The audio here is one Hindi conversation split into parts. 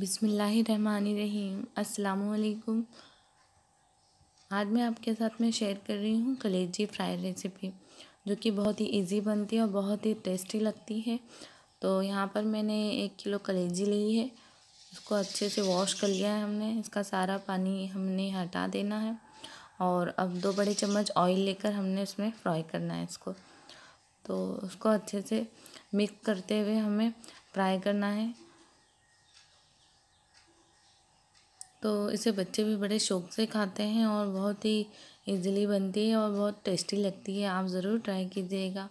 बिसमीम असलकुम आज मैं आपके साथ में शेयर कर रही हूँ कलेजी फ्राई रेसिपी जो कि बहुत ही इजी बनती है और बहुत ही टेस्टी लगती है तो यहाँ पर मैंने एक किलो कलेजी ली है उसको अच्छे से वॉश कर लिया है हमने इसका सारा पानी हमने हटा देना है और अब दो बड़े चम्मच ऑयल लेकर हमने उसमें फ्राई करना है इसको तो उसको अच्छे से मिक्स करते हुए हमें फ्राई करना है तो इसे बच्चे भी बड़े शौक से खाते हैं और बहुत ही इजीली बनती है और बहुत टेस्टी लगती है आप ज़रूर ट्राई कीजिएगा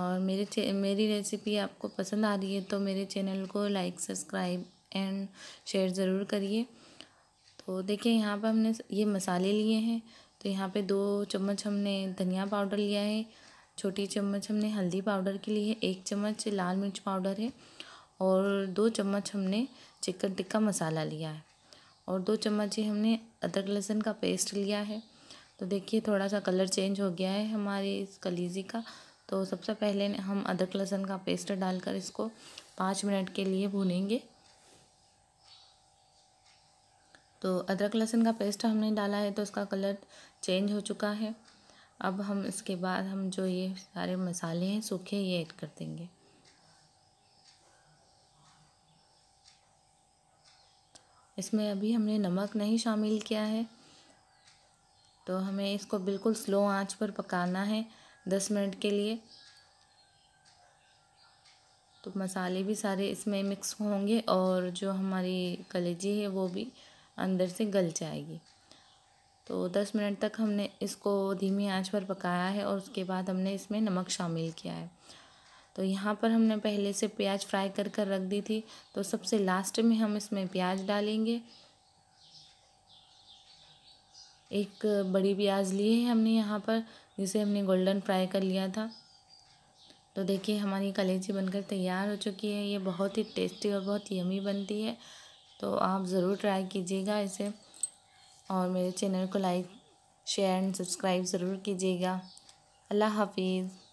और मेरे मेरी रेसिपी आपको पसंद आ रही है तो मेरे चैनल को लाइक सब्सक्राइब एंड शेयर ज़रूर करिए तो देखिए यहाँ पर हमने ये मसाले लिए हैं तो यहाँ पे दो चम्मच हमने धनिया पाउडर लिया है छोटी चम्मच हमने हल्दी पाउडर के लिए एक चम्मच लाल मिर्च पाउडर है और दो चम्मच हमने चिकन टिक्का मसाला लिया है और दो चम्मच ही हमने अदरक लहसुन का पेस्ट लिया है तो देखिए थोड़ा सा कलर चेंज हो गया है हमारी इस कलीजी का तो सबसे पहले हम अदरक लहसुन का पेस्ट डालकर इसको पाँच मिनट के लिए भूनेंगे तो अदरक लहसुन का पेस्ट हमने डाला है तो उसका कलर चेंज हो चुका है अब हम इसके बाद हम जो ये सारे मसाले हैं सूखे ये ऐड कर देंगे इसमें अभी हमने नमक नहीं शामिल किया है तो हमें इसको बिल्कुल स्लो आंच पर पकाना है दस मिनट के लिए तो मसाले भी सारे इसमें मिक्स होंगे और जो हमारी कलेजी है वो भी अंदर से गल जाएगी तो दस मिनट तक हमने इसको धीमी आंच पर पकाया है और उसके बाद हमने इसमें नमक शामिल किया है तो यहाँ पर हमने पहले से प्याज फ्राई कर कर रख दी थी तो सबसे लास्ट में हम इसमें प्याज डालेंगे एक बड़ी प्याज ली है हमने यहाँ पर जिसे हमने गोल्डन फ्राई कर लिया था तो देखिए हमारी कलेजी बनकर तैयार हो चुकी है ये बहुत ही टेस्टी और बहुत यमी बनती है तो आप ज़रूर ट्राई कीजिएगा इसे और मेरे चैनल को लाइक शेयर एंड सब्सक्राइब ज़रूर कीजिएगा अल्लाह हाफिज़